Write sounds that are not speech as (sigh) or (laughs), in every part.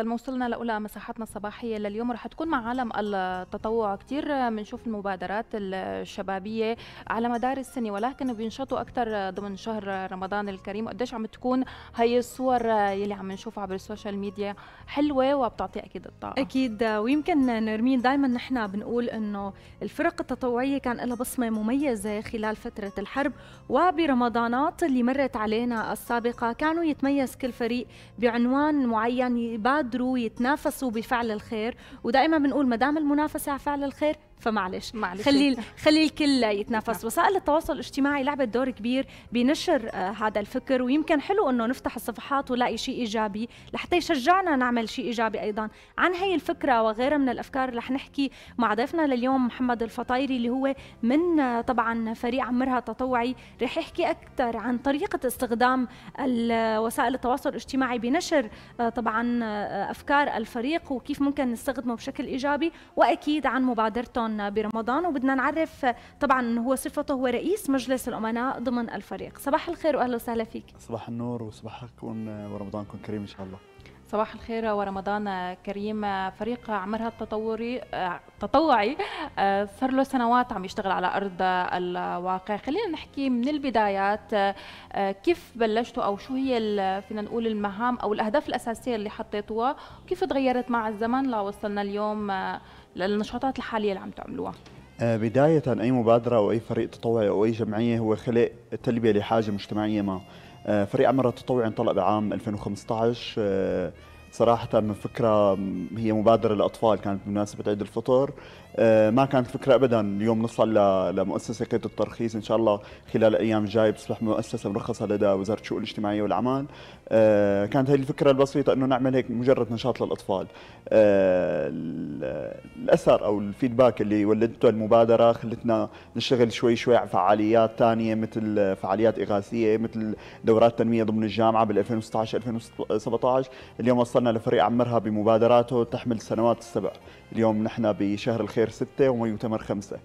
لما وصلنا لاولى مساحاتنا الصباحيه لليوم رح تكون مع عالم التطوع كثير بنشوف المبادرات الشبابيه على مدار السنه ولكن بينشطوا اكثر ضمن شهر رمضان الكريم قديش عم تكون هي الصور يلي عم نشوفها عبر السوشيال ميديا حلوه وبتعطي اكيد الطاقه اكيد ويمكن نرمين دائما نحن بنقول انه الفرق التطوعيه كان لها بصمه مميزه خلال فتره الحرب وبرمضانات اللي مرت علينا السابقه كانوا يتميز كل فريق بعنوان معين يبادر يقدروا يتنافسوا بفعل الخير ودائما بنقول ما دام المنافسه على فعل الخير فمعلش معلش خلي (laughs) خلي الكل يتنافس وسائل نعم. التواصل الاجتماعي لعبت دور كبير بنشر آه هذا الفكر ويمكن حلو انه نفتح الصفحات ولاقي شيء ايجابي لحتى يشجعنا نعمل شيء ايجابي ايضا عن هي الفكره وغيرها من الافكار رح نحكي مع ضيفنا لليوم محمد الفطايري اللي هو من آه طبعا فريق عمرها تطوعي رح يحكي اكثر عن طريقه استخدام وسائل التواصل الاجتماعي بنشر آه طبعا آه، افكار الفريق وكيف ممكن نستخدمه بشكل ايجابي واكيد عن مبادرتهم ايضا برمضان وبدنا نعرف طبعا هو صفته هو رئيس مجلس الامناء ضمن الفريق صباح الخير واهلا وسهلا فيك صباح النور وصباحكم ورمضانكم كريم ان شاء الله صباح الخير ورمضان كريم فريق عمرها التطوري تطوعي صار له سنوات عم يشتغل على ارض الواقع خلينا نحكي من البدايات كيف بلشتوا او شو هي فينا نقول المهام او الاهداف الاساسيه اللي حطيتوها وكيف تغيرت مع الزمن لوصلنا اليوم للنشاطات الحاليه اللي عم تعملوها آه، بداية أي مبادرة أو أي فريق تطوعي أو أي جمعية هو خلق تلبية لحاجة مجتمعية ما آه، فريق عمره التطوعي انطلق بعام 2015 آه، صراحة من فكرة هي مبادرة للأطفال كانت بمناسبة عيد الفطر آه، ما كانت فكره ابدا اليوم نصل لمؤسسه قيد الترخيص ان شاء الله خلال الايام الجايه بتصبح مؤسسه مرخصه لدى وزاره الشؤون الاجتماعيه والاعمال آه، كانت هذه الفكره البسيطه انه نعمل هيك مجرد نشاط للاطفال آه، الاثر او الفيدباك اللي ولدته المبادره خلتنا نشتغل شوي شوي على فعاليات ثانيه مثل فعاليات اغاثيه مثل دورات تنميه ضمن الجامعه بال 2016 2017 اليوم وصلنا لفريق عمرها بمبادراته تحمل السنوات السبع اليوم نحن بشهر الخير ستة وميوتمر خمسة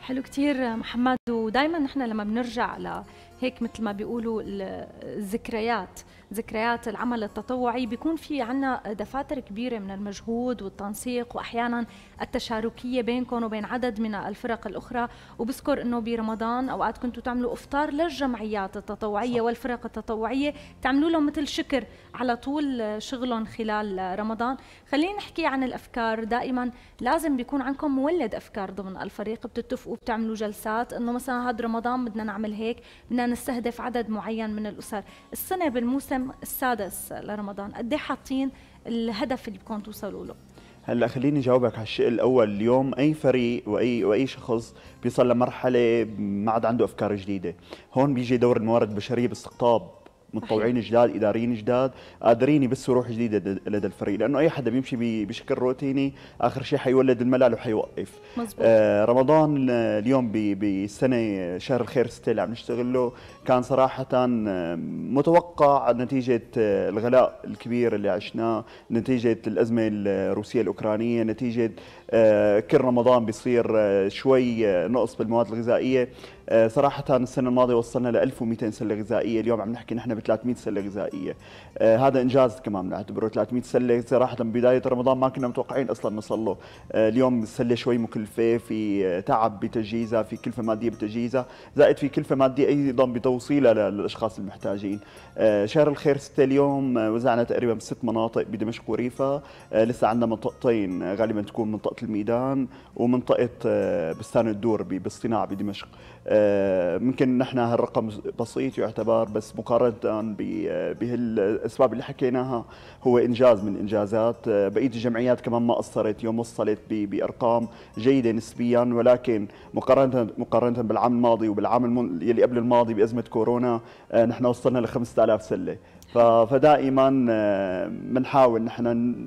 حلو كتير محمد ودائما نحن لما بنرجع لهيك مثل ما بيقولوا الذكريات ذكريات العمل التطوعي بيكون في عنا دفاتر كبيرة من المجهود والتنسيق وأحيانا التشاركية بينكم وبين عدد من الفرق الأخرى وبذكر أنه برمضان أوقات كنتوا تعملوا إفطار للجمعيات التطوعية صح. والفرق التطوعية تعملوا لهم مثل شكر على طول شغلهم خلال رمضان خلينا نحكي عن الأفكار دائما لازم بيكون عندكم مولد أفكار ضمن الفريق بتتفقوا بتعملوا جلسات أنه مثلا هذا رمضان بدنا نعمل هيك بدنا نستهدف عدد معين من الأسر السنة بالموسم العام السادس لرمضان قد ايه حاطين الهدف اللي بدكم توصلوا له هلا خليني جاوبك على الشيء الاول اليوم اي فريق واي واي شخص بيصل لمرحله ما عاد عنده افكار جديده هون بيجي دور الموارد البشريه باستقطاب متطوعين جداد اداريين جداد قادرين يبثوا روح جديده لدى الفريق لانه اي حدا بيمشي بشكل روتيني اخر شيء حيولد الملل وحيوقف آه رمضان آه، اليوم بسنه شهر الخير ستيل اللي عم نشتغل له كان صراحه آه، متوقع نتيجه آه، الغلاء الكبير اللي عشناه نتيجه الازمه الروسيه الاوكرانيه نتيجه آه، كل رمضان بيصير آه، شوي آه، نقص بالمواد الغذائيه صراحه السنه الماضيه وصلنا ل 1200 سله غذائيه اليوم عم نحكي نحن ب 300 سله غذائيه هذا انجاز كمان بنعتبره 300 سله صراحه بدايه رمضان ما كنا متوقعين اصلا نوصل له اليوم السله شوي مكلفه في تعب بتجهيزها في كلفه ماديه بتجهيزها زائد في كلفه ماديه ايضا بتوصيلها للاشخاص المحتاجين شهر الخير ستة اليوم وزعنا تقريبا بست مناطق بدمشق وريفها لسه عندنا منطقتين غالبا تكون منطقه الميدان ومنطقه آه، بستان الدور بالصناعه بدمشق آه، ممكن نحن هالرقم بسيط يعتبر بس مقارنه آه، بهالاسباب اللي حكيناها هو انجاز من انجازات بقيه الجمعيات كمان ما قصرت يوم وصلت بارقام جيده نسبيا ولكن مقارنه مقارنه بالعام الماضي وبالعام يلي قبل الماضي بازمه كورونا نحن وصلنا ل 5000 سله فدائما بنحاول آه، نحن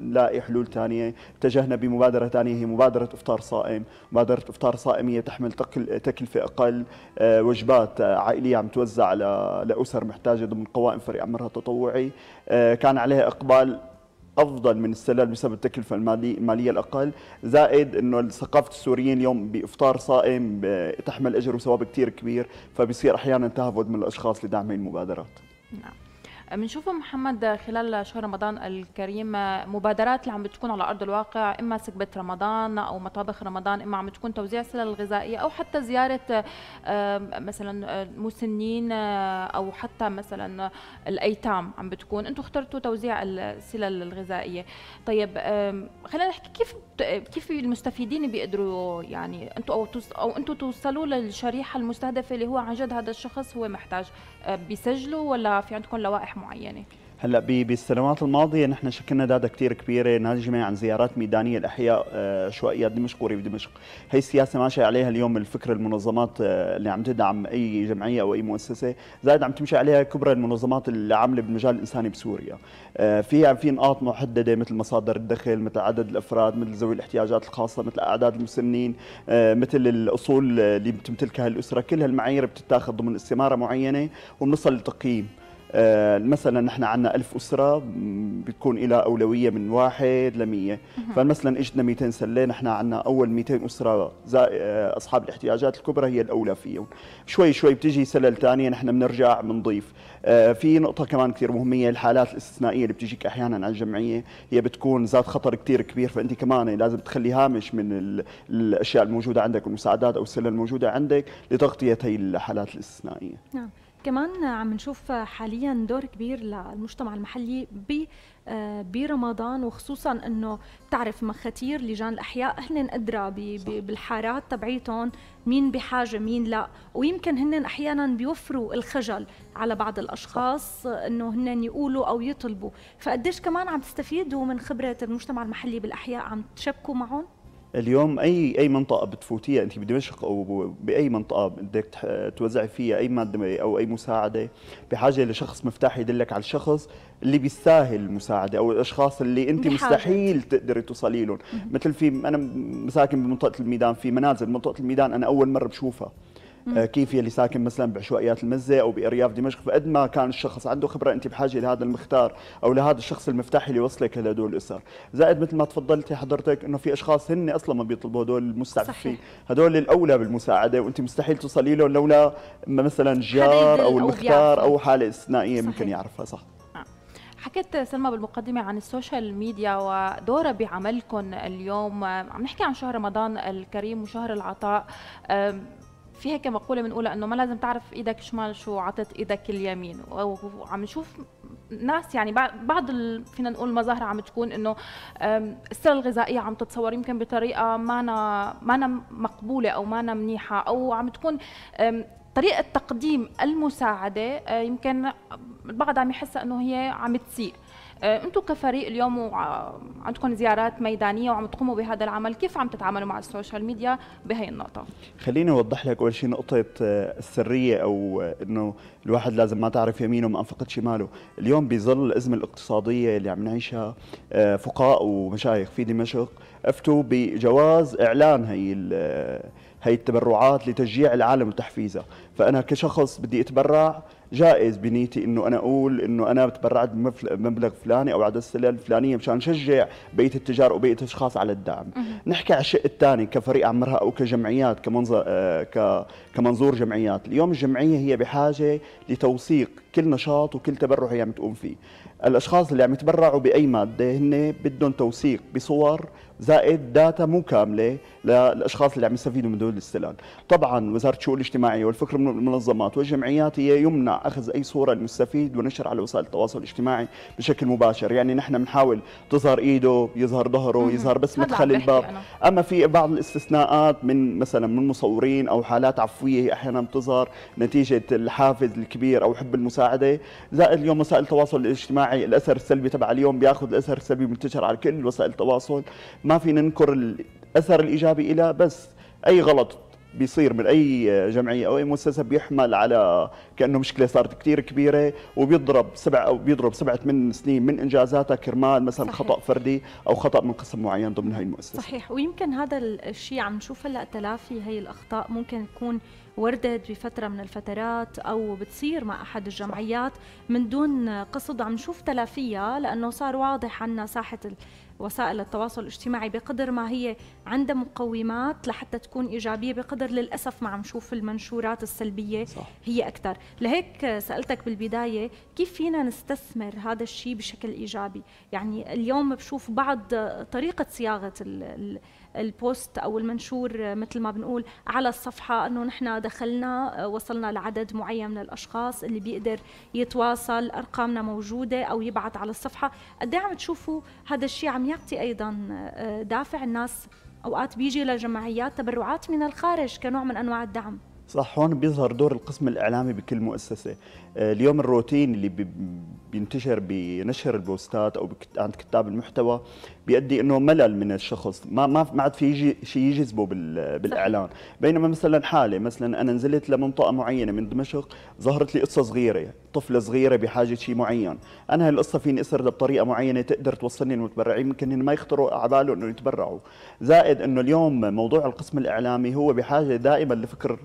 نلاقي حلول ثانيه اتجهنا بمبادره ثانيه هي مبادره افطار صائم مبادره افطار صائم هي تحمل تكلفه اقل آه، وجبات آه، عائليه عم توزع لاسر محتاجه ضمن قوائم فريق عمرها التطوعي كان عليها اقبال افضل من السلال بسبب التكلفه الماليه الاقل زائد انه ثقافه السوريين اليوم بافطار صائم تحمل اجر وثواب كثير كبير فبصير احيانا تهافت من الاشخاص لدعم المبادرات نعم بنشوف محمد خلال شهر رمضان الكريم مبادرات اللي عم بتكون على ارض الواقع اما سكبه رمضان او مطابخ رمضان اما عم بتكون توزيع السلال الغذائيه او حتى زياره مثلا آه، مسنين آه، او حتى مثلا الايتام عم بتكون انتم اخترتوا توزيع السلل الغذائيه طيب خلينا نحكي كيف كيف المستفيدين بيقدروا يعني انتم او او انتم توصلوا للشريحه المستهدفه اللي هو عن جد هذا الشخص هو محتاج آه، بيسجلوا ولا في عندكم لوائح معينه هلا بالسنوات الماضيه نحن شكلنا داتا كثير كبيره ناجمه عن زيارات ميدانيه لاحياء آه، شوائيات دمشق وريف دمشق، هي السياسه ماشيه عليها اليوم الفكر المنظمات آه، اللي عم تدعم اي جمعيه او اي مؤسسه، زائد عم تمشي عليها كبرى المنظمات اللي عامله بالمجال الانساني بسوريا. آه، في يعني في نقاط محدده مثل مصادر الدخل، مثل عدد الافراد، مثل ذوي الاحتياجات الخاصه، مثل اعداد المسنين، مثل الاصول اللي بتمتلكها الاسره، كل هالمعايير بتتاخذ ضمن استماره معينه وبنصل لتقييم. آه، مثلا نحن عندنا ألف أسرة بتكون إلى أولوية من واحد لمية فمثلا إجتنا 200 سلة نحن عندنا أول 200 أسرة آه، أصحاب الاحتياجات الكبرى هي الأولى فيهم شوي شوي بتجي سلل ثانية نحن بنرجع بنضيف آه، في نقطة كمان كثير مهمة الحالات الاستثنائية اللي بتجيك أحيانا على الجمعية هي بتكون ذات خطر كثير كبير فأنت كمان لازم تخلي هامش من الأشياء الموجودة عندك والمساعدات أو السلة الموجودة عندك لتغطية هي الحالات الاستثنائية نعم كمان عم نشوف حاليا دور كبير للمجتمع المحلي آه، برمضان وخصوصا انه بتعرف مخاتير لجان الاحياء هن ادرى بالحارات تبعيتهم مين بحاجه مين لا ويمكن هن احيانا بيوفروا الخجل على بعض الاشخاص انه هن يقولوا او يطلبوا فقديش كمان عم تستفيدوا من خبره المجتمع المحلي بالاحياء عم تشبكوا معهم اليوم اي اي منطقه بتفوتيها انت بدمشق او باي منطقه بدك توزعي فيها اي ماده او اي مساعده بحاجه لشخص مفتاح يدلك على الشخص اللي بيستاهل المساعده او الاشخاص اللي انت مستحيل تقدري توصلي لهم مثل في انا ساكن بمنطقه الميدان في منازل منطقه الميدان انا اول مره بشوفها آه، كيف يلي ساكن مثلا بعشوائيات المزه او بارياف دمشق فقد ما كان الشخص عنده خبره انت بحاجه لهذا المختار او لهذا الشخص المفتاح اللي يوصلك لهدول الاسر زائد مثل ما تفضلتي حضرتك انه في اشخاص هن اصلا ما بيطلبوا هدول المستعفين هدول الاولى بالمساعده وانت مستحيل توصلي لهم لولا مثلا جار او المختار او حاله استثنائيه ممكن يعرفها صح آه. حكيت سلمى بالمقدمة عن السوشيال ميديا ودورها بعملكم اليوم عم نحكي عن شهر رمضان الكريم وشهر العطاء في هيك مقوله بنقولها انه ما لازم تعرف ايدك شمال شو عطت ايدك اليمين وعم نشوف ناس يعني بعض فينا نقول المظاهر عم تكون انه السله الغذائيه عم تتصور يمكن بطريقه ما أنا ما أنا مقبوله او ما أنا منيحه او عم تكون طريقة تقديم المساعدة آه، يمكن البعض عم يحسها انه هي عم تسيء آه، انتم كفريق اليوم وعندكم زيارات ميدانيه وعم تقوموا بهذا العمل كيف عم تتعاملوا مع السوشيال ميديا بهي النقطه خليني اوضح لك اول شيء نقطه آه، السريه او انه الواحد لازم ما تعرف يمينه ما انفقد شماله اليوم بظل الازمه الاقتصاديه اللي عم نعيشها آه، فقهاء ومشايخ في دمشق افتوا بجواز اعلان هي هي التبرعات لتشجيع العالم وتحفيزها فانا كشخص بدي اتبرع جائز بنيتي انه انا اقول انه انا تبرعت بمبلغ فلاني او عدد السلة الفلانيه مشان شجع بقيه التجار وبقيه الاشخاص على الدعم نحكي على الشق الثاني كفريق عمرها او كجمعيات كمنظر آه، كمنظور جمعيات اليوم الجمعيه هي بحاجه لتوثيق كل نشاط وكل تبرع هي عم تقوم فيه الاشخاص اللي عم يتبرعوا باي ماده هن بدهم توثيق بصور زائد داتا مو كامله للاشخاص اللي عم يستفيدوا من دول الاستلال طبعا وزاره الشؤون الاجتماعيه والفكر من المنظمات والجمعيات هي يمنع اخذ اي صوره للمستفيد ونشر على وسائل التواصل الاجتماعي بشكل مباشر يعني نحن بنحاول تظهر ايده يظهر ظهره يظهر بس مدخل الباب اما في بعض الاستثناءات من مثلا من مصورين او حالات عفويه احيانا بتظهر نتيجه الحافز الكبير او حب المساعده زائد اليوم وسائل التواصل الاجتماعي الاثر السلبي تبع اليوم بياخذ الاثر السلبي منتشر على كل وسائل التواصل ما ما في ننكر الاثر الايجابي إلى بس اي غلط بيصير من اي جمعيه او اي مؤسسه بيحمل على كانه مشكله صارت كثير كبيره وبيضرب سبع او بيضرب سبعه من سنين من انجازاتها كرمال مثلا صحيح. خطا فردي او خطا من قسم معين ضمن هاي المؤسسه صحيح ويمكن هذا الشيء عم نشوف هلا تلافي هي الاخطاء ممكن تكون وردت بفتره من الفترات او بتصير مع احد الجمعيات من دون قصد عم نشوف تلافيها لانه صار واضح عنا ساحه وسائل التواصل الاجتماعي بقدر ما هي عندها مقومات لحتى تكون ايجابيه بقدر للاسف ما عم نشوف المنشورات السلبيه صح. هي اكثر لهيك سالتك بالبدايه كيف فينا نستثمر هذا الشيء بشكل ايجابي يعني اليوم بشوف بعض طريقه صياغه ال البوست او المنشور آه، مثل ما بنقول على الصفحه انه نحن دخلنا آه، وصلنا لعدد معين من الاشخاص اللي بيقدر يتواصل ارقامنا موجوده او يبعث على الصفحه قد إيه عم تشوفوا هذا الشيء عم يعطي ايضا آه، دافع الناس اوقات بيجي لجمعيات تبرعات من الخارج كنوع من انواع الدعم صح هون بيظهر دور القسم الاعلامي بكل مؤسسه آه، اليوم الروتين اللي بينتشر بنشر البوستات او عند كتاب المحتوى بيؤدي انه ملل من الشخص ما ما ما عاد في يجي شيء يجذبه بالاعلان بينما مثلا حاله مثلا انا نزلت لمنطقه معينه من دمشق ظهرت لي قصه صغيره طفله صغيره بحاجه شيء معين انا هالقصه فيني اسردها بطريقه معينه تقدر توصلني المتبرعين ممكن ما يخطروا على بالهم انه يتبرعوا زائد انه اليوم موضوع القسم الاعلامي هو بحاجه دائما لفكر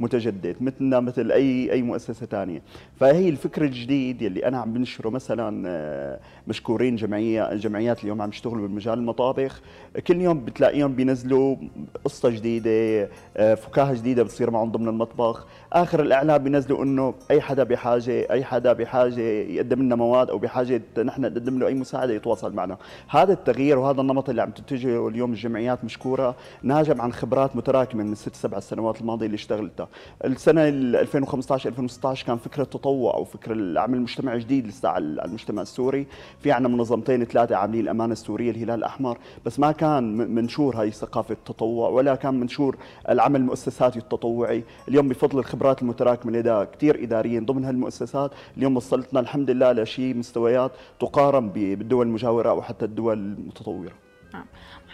متجدد مثلنا مثل اي اي مؤسسه ثانيه فهي الفكر الجديد يلي انا عم بنشره مثلا آه، مشكورين جمعيه جمعيات اليوم عم يشتغلوا بمجال المطابخ كل يوم بتلاقيهم بينزلوا قصه جديده آه، فكاهه جديده بتصير معهم ضمن المطبخ اخر الاعلان بينزلوا انه اي حدا بحاجه اي حدا بحاجه يقدم لنا مواد او بحاجه نحن نقدم له اي مساعده يتواصل معنا هذا التغيير وهذا النمط اللي عم تتجهه اليوم الجمعيات مشكوره ناجم عن خبرات متراكمه من الست سبع سنوات الماضيه اللي اشتغلتها السنه 2015 2016 كان فكره تطوع او فكره العمل المجتمعي جديد لسه على المجتمع السوري في عندنا منظمتين ثلاثه عاملين الامانه السوريه الهلال الاحمر بس ما كان منشور هاي ثقافه التطوع ولا كان منشور العمل المؤسساتي التطوعي اليوم بفضل الخبرات المتراكمه لدى كثير اداريين ضمن هالمؤسسات اليوم وصلتنا الحمد لله لشيء مستويات تقارن بالدول المجاوره او حتى الدول المتطوره نعم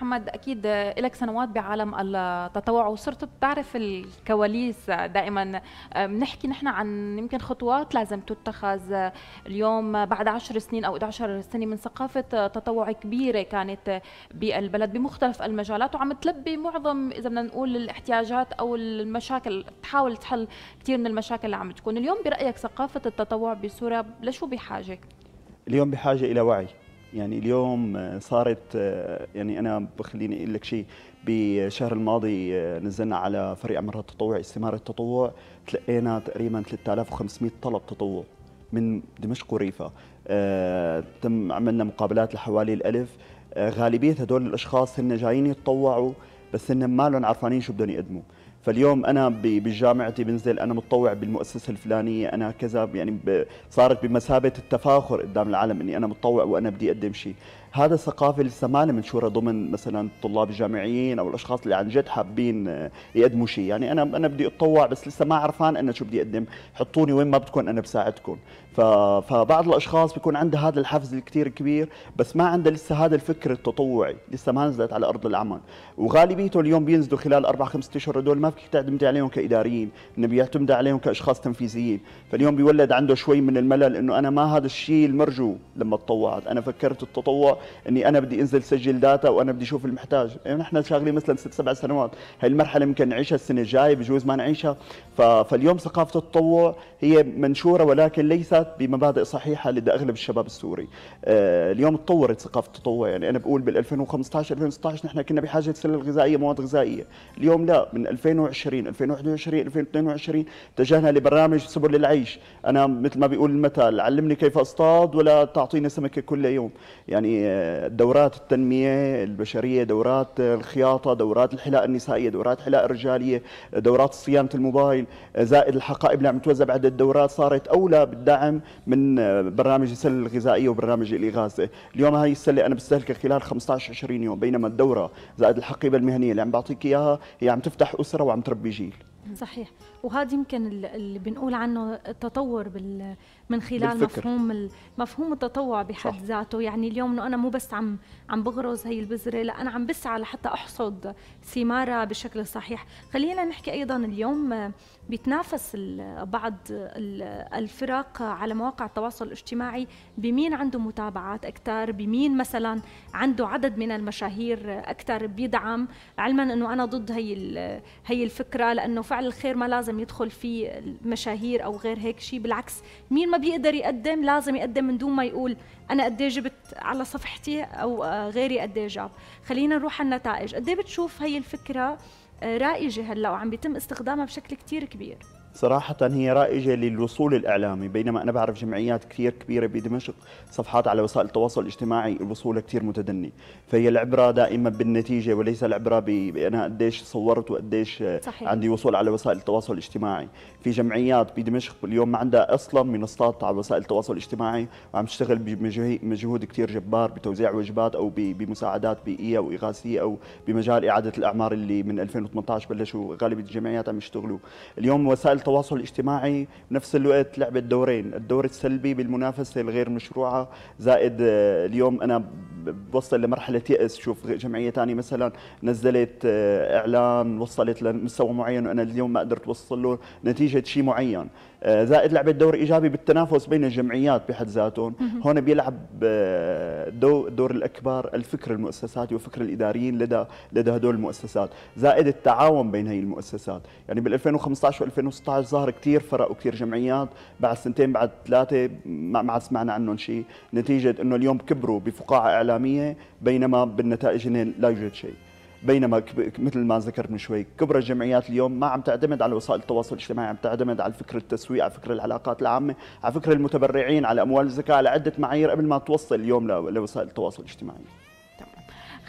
محمد اكيد لك سنوات بعالم التطوع وصرت بتعرف الكواليس دائما بنحكي نحن عن يمكن خطوات لازم تتخذ اليوم بعد 10 سنين او 11 سنه من ثقافه تطوع كبيره كانت بالبلد بمختلف المجالات وعم تلبي معظم اذا بدنا نقول الاحتياجات او المشاكل تحاول تحل كثير من المشاكل اللي عم تكون اليوم برايك ثقافه التطوع بسوريا لشو بحاجه اليوم بحاجه الى وعي يعني اليوم آه، صارت آه، يعني انا بخليني اقول لك شيء بالشهر الماضي آه، نزلنا على فريق عمرها التطوع استمارة التطوع تلقينا تقريبا 3500 طلب تطوع من دمشق وريفها تم عملنا مقابلات لحوالي الألف غالبية هدول الأشخاص هن جايين يتطوعوا بس هن ما لهم عرفانين شو بدهم يقدموا فاليوم انا بجامعتي بنزل انا متطوع بالمؤسسه الفلانيه انا كذا يعني صارت بمثابه التفاخر قدام العالم اني انا متطوع وانا بدي اقدم شيء هذا الثقافه لسه ما لها منشوره ضمن مثلا الطلاب الجامعيين او الاشخاص اللي عن جد حابين آه، يقدموا شيء يعني انا انا بدي اتطوع بس لسه ما عرفان انا شو بدي اقدم حطوني وين ما بدكم انا بساعدكم فبعض الاشخاص بيكون عنده هذا الحفز الكثير كبير بس ما عنده لسه هذا الفكر التطوعي لسه ما نزلت على ارض العمل وغالبيته اليوم بينزلوا خلال اربع خمسة اشهر هدول ما فيك تعتمد عليهم كاداريين انه بيعتمد عليهم كاشخاص تنفيذيين فاليوم بيولد عنده شوي من الملل انه انا ما هذا الشيء المرجو لما تطوعت انا فكرت التطوع اني انا بدي انزل سجل داتا وانا بدي اشوف المحتاج يعني نحن شاغلين مثلا ست سبع سنوات هاي المرحله يمكن نعيشها السنه الجايه بجوز ما نعيشها فاليوم ثقافه التطوع هي منشوره ولكن ليس وبالذات بمبادئ صحيحه لدى اغلب الشباب السوري آه، اليوم تطورت ثقافه التطوع يعني انا بقول بال 2015 2016 نحن كنا بحاجه سله غذائيه مواد غذائيه اليوم لا من 2020 2021 2022 اتجهنا لبرامج سبل العيش انا مثل ما بيقول المثل علمني كيف اصطاد ولا تعطيني سمكه كل يوم يعني آه، دورات التنميه البشريه دورات الخياطه دورات الحلاقه النسائيه دورات الحلاقه الرجاليه دورات صيانه الموبايل آه، زائد الحقائب اللي عم توزع بعد الدورات صارت اولى بالدعم دعم من آه، برنامج السله الغذائيه وبرنامج الاغاثه، اليوم هاي السله انا بستهلكها خلال 15 20 يوم بينما الدوره زائد الحقيبه المهنيه اللي عم بعطيك اياها هي عم تفتح اسره وعم تربي جيل. صحيح وهذا يمكن اللي بنقول عنه التطور بال من خلال بالفكر. مفهوم مفهوم التطوع بحد صح. ذاته يعني اليوم انه انا مو بس عم عم بغرز هي البذره لا انا عم بسعى لحتى احصد ثمارها بشكل صحيح خلينا نحكي ايضا اليوم آه، بيتنافس بعض الفرق على مواقع التواصل الاجتماعي بمين عنده متابعات اكثر بمين مثلا عنده عدد من المشاهير اكثر بيدعم علما انه انا ضد هي هي الفكره لانه فعل الخير ما لازم يدخل فيه مشاهير او غير هيك شيء بالعكس مين ما بيقدر يقدم لازم يقدم من دون ما يقول انا قد جبت على صفحتي او آه، غيري قد جاب خلينا نروح على النتائج قد بتشوف هي الفكره آه، رائجه هلا وعم بيتم استخدامها بشكل كثير كبير صراحة هي رائجة للوصول الإعلامي بينما أنا بعرف جمعيات كثير كبيرة بدمشق صفحات على وسائل التواصل الاجتماعي الوصول كثير متدني فهي العبرة دائما بالنتيجة وليس العبرة بأنا قديش صورت وقديش صحيح. عندي وصول على وسائل التواصل الاجتماعي في جمعيات بدمشق اليوم ما عندها أصلا منصات على وسائل التواصل الاجتماعي وعم تشتغل بمجهود كثير جبار بتوزيع وجبات أو بمساعدات بيئية وإغاثية أو بمجال إعادة الأعمار اللي من 2018 بلشوا غالب الجمعيات عم يشتغلوا اليوم وسائل التواصل الاجتماعي بنفس الوقت لعبت دورين الدور السلبي بالمنافسه الغير مشروعه زائد آه، اليوم انا بوصل لمرحله يأس شوف جمعيه ثانيه مثلا نزلت آه، اعلان وصلت لمستوى معين وانا اليوم ما قدرت اوصل له نتيجه شيء معين آه، زائد لعبه دور ايجابي بالتنافس بين الجمعيات بحد ذاتهم هون بيلعب آه، دور الاكبر الفكر المؤسساتي وفكر الاداريين لدى لدى هدول المؤسسات زائد التعاون بين هي المؤسسات يعني بال2015 و2016 ظهر كثير فرق وكثير جمعيات بعد سنتين بعد ثلاثه ما ما سمعنا عنهم شيء نتيجه انه اليوم كبروا بفقاعه اعلاميه بينما بالنتائج لا يوجد شيء بينما مثل ما ذكرت من شوي كبرى الجمعيات اليوم ما عم تعتمد على وسائل التواصل الاجتماعي عم تعتمد على فكر التسويق على فكر العلاقات العامه على فكر المتبرعين على اموال الزكاه على عده معايير قبل ما توصل اليوم لوسائل التواصل الاجتماعي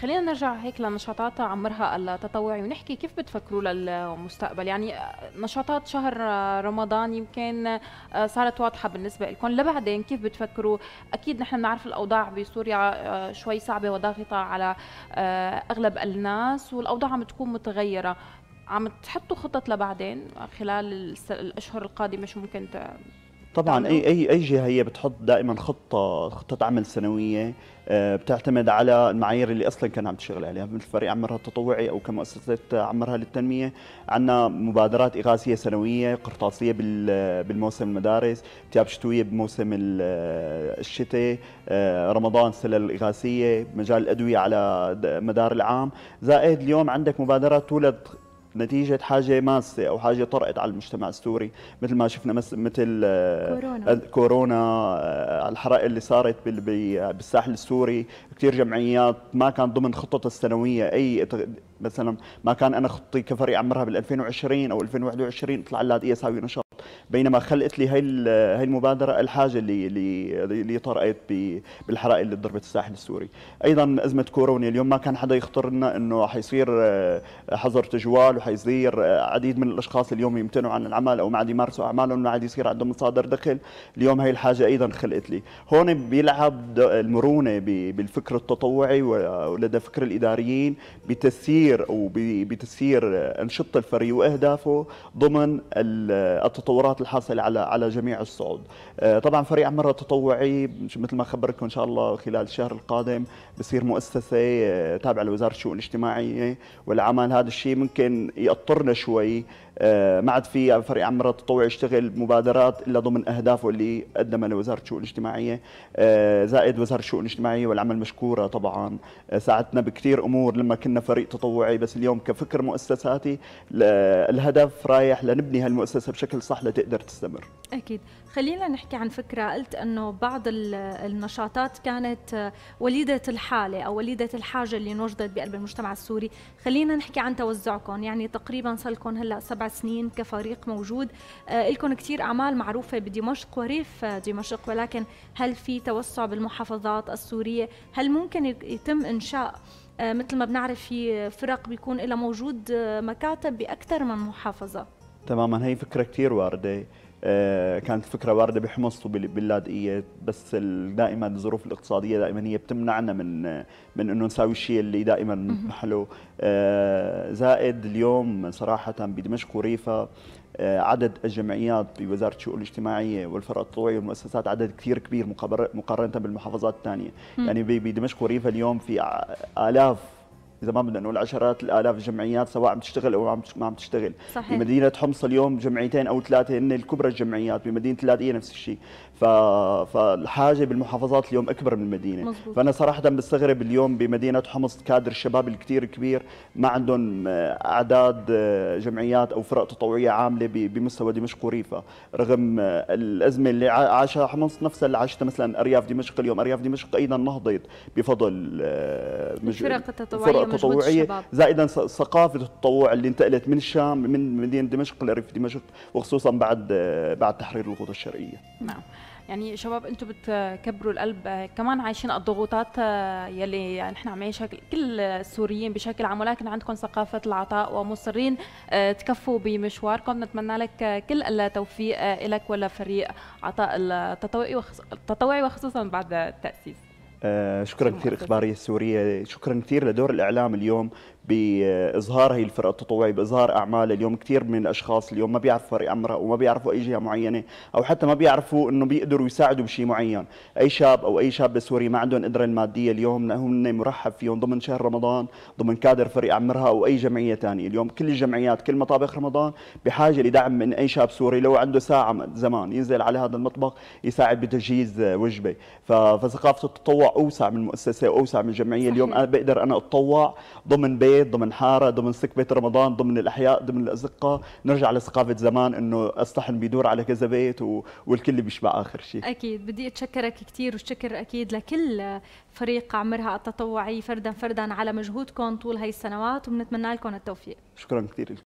خلينا نرجع هيك لنشاطاتها عمرها التطوعي ونحكي كيف بتفكروا للمستقبل يعني آه، نشاطات شهر آه، رمضان يمكن آه، صارت واضحه بالنسبه لكم لبعدين كيف بتفكروا اكيد نحن بنعرف الاوضاع بسوريا شوي صعبه وضاغطه على اغلب الناس والاوضاع عم تكون متغيره عم تحطوا خطط لبعدين خلال الاشهر القادمه شو ممكن طبعا نعم. اي اي اي جهه هي بتحط دائما خطه خطه عمل سنويه آه، بتعتمد على المعايير اللي اصلا كان عم تشتغل عليها مثل فريق عمرها التطوعي او كمؤسسه عمرها للتنميه عندنا مبادرات اغاثيه سنويه قرطاسيه بالموسم المدارس تياب شتويه بموسم آه، الشتاء آه، رمضان سلل الاغاثيه مجال الادويه على مدار العام زائد اليوم عندك مبادرات تولد نتيجة حاجة ماسة أو حاجة طرأت على المجتمع السوري مثل ما شفنا مثل كورونا, كورونا آه، الحرائق اللي صارت بالساحل السوري كثير جمعيات ما كان ضمن خطة السنوية أي مثلا ما كان أنا خطتي كفريق عمرها بال 2020 أو 2021 طلع لها إيه ساوي نشاط بينما خلقت لي هاي هاي المبادره الحاجه اللي اللي طرأت بالحرائق اللي ضربت الساحل السوري ايضا ازمه كورونا اليوم ما كان حدا يخطر لنا انه حيصير آه، حظر تجوال وحيصير آه، عديد من الاشخاص اليوم يمتنعوا عن العمل او ما عاد يمارسوا اعمالهم ما عاد يصير عندهم مصادر دخل اليوم هاي الحاجه ايضا خلقت لي هون بيلعب المرونه بالفكر التطوعي ولدى فكر الاداريين بتسيير وبتسيير آه، انشطه الفريق واهدافه ضمن التطوع التطورات الحاصله على على جميع الصعود آه، طبعا فريق عمره تطوعي مثل ما خبركم ان شاء الله خلال الشهر القادم بصير مؤسسه آه، تابعه لوزاره الشؤون الاجتماعيه والعمل هذا الشيء ممكن يأطرنا شوي آه، ما عاد في فريق عمر التطوعي يشتغل بمبادرات الا ضمن اهدافه اللي قدمها لوزاره الشؤون الاجتماعيه آه، زائد وزاره الشؤون الاجتماعيه والعمل مشكوره طبعا آه، ساعدتنا بكثير امور لما كنا فريق تطوعي بس اليوم كفكر مؤسساتي الهدف رايح لنبني هالمؤسسه بشكل صح لتقدر تستمر اكيد خلينا نحكي عن فكره قلت انه بعض النشاطات كانت آه، وليده الحاله او وليده الحاجه اللي نوجدت بقلب المجتمع السوري خلينا نحكي عن توزعكم يعني تقريبا صار لكم هلا سبع سنين كفريق موجود آه، لكم كثير اعمال معروفه بدمشق وريف آه، دمشق ولكن هل في توسع بالمحافظات السوريه هل ممكن يتم انشاء مثل ما بنعرف في فرق بيكون لها موجود مكاتب باكثر من محافظه تماما هي فكره كثير وارده آه، كانت فكره وارده بحمص وباللاذقيه بس دائما الظروف الاقتصاديه دائما هي بتمنعنا من من انه نساوي الشيء اللي دائما بنطمح آه، زائد اليوم صراحه بدمشق وريفها آه، عدد الجمعيات بوزاره الشؤون الاجتماعيه والفرق الطوعيه والمؤسسات عدد كثير كبير مقارنه بالمحافظات الثانيه يعني بدمشق وريفها اليوم في الاف اذا ما بدنا نقول عشرات الالاف الجمعيات سواء عم تشتغل او ما عم تشتغل صحيح. بمدينه حمص اليوم جمعيتين او ثلاثه هن الكبرى الجمعيات بمدينه اللاذقيه نفس الشيء فالحاجه بالمحافظات اليوم اكبر من المدينه مزبوط. فانا صراحه بستغرب اليوم بمدينه حمص كادر الشباب الكثير كبير ما عندهم آه، اعداد آه، جمعيات او فرق تطوعيه عامله بمستوى دمشق وريفه رغم آه، الازمه اللي عاشها حمص نفسها اللي عاشتها مثلا ارياف دمشق اليوم ارياف دمشق ايضا نهضت بفضل الفرق التطوعيه فرق تطوعيه زائدا ثقافه التطوع اللي انتقلت من الشام من مدينه دمشق لريف دمشق وخصوصا بعد بعد تحرير الغوطة الشرقيه نعم يعني شباب انتم بتكبروا القلب آه، كمان عايشين الضغوطات آه، يلي يعني نحن عم نعيشها كل السوريين بشكل عام ولكن عندكم ثقافه العطاء ومصرين آه، تكفوا بمشواركم نتمنى لك كل التوفيق لك ولفريق عطاء التطوعي التطوعي وخصوصا بعد التاسيس آه شكرا كثير اخباريه السوريه شكرا كثير لدور الاعلام اليوم باظهار هي الفرق التطوعيه باظهار اعمال اليوم كثير من الاشخاص اليوم ما بيعرفوا فريق عمرها وما بيعرفوا اي جهه معينه او حتى ما بيعرفوا انه بيقدروا يساعدوا بشيء معين اي شاب او اي شاب سوري ما عندهم قدره الماديه اليوم هم مرحب فيهم ضمن شهر رمضان ضمن كادر فريق عمرها او اي جمعيه ثانيه اليوم كل الجمعيات كل مطابخ رمضان بحاجه لدعم من اي شاب سوري لو عنده ساعه زمان ينزل على هذا المطبخ يساعد بتجهيز وجبه فثقافه التطوع اوسع من مؤسسه واوسع من جمعيه اليوم انا بقدر انا اتطوع ضمن بيت البيت ضمن حاره ضمن سك بيت رمضان ضمن الاحياء ضمن الازقه نرجع لثقافه زمان انه الصحن بيدور على كذا بيت و... والكل بيشبع اخر شيء اكيد بدي اتشكرك كثير والشكر اكيد لكل فريق عمرها التطوعي فردا فردا على مجهودكم طول هاي السنوات وبنتمنى لكم التوفيق شكرا كثير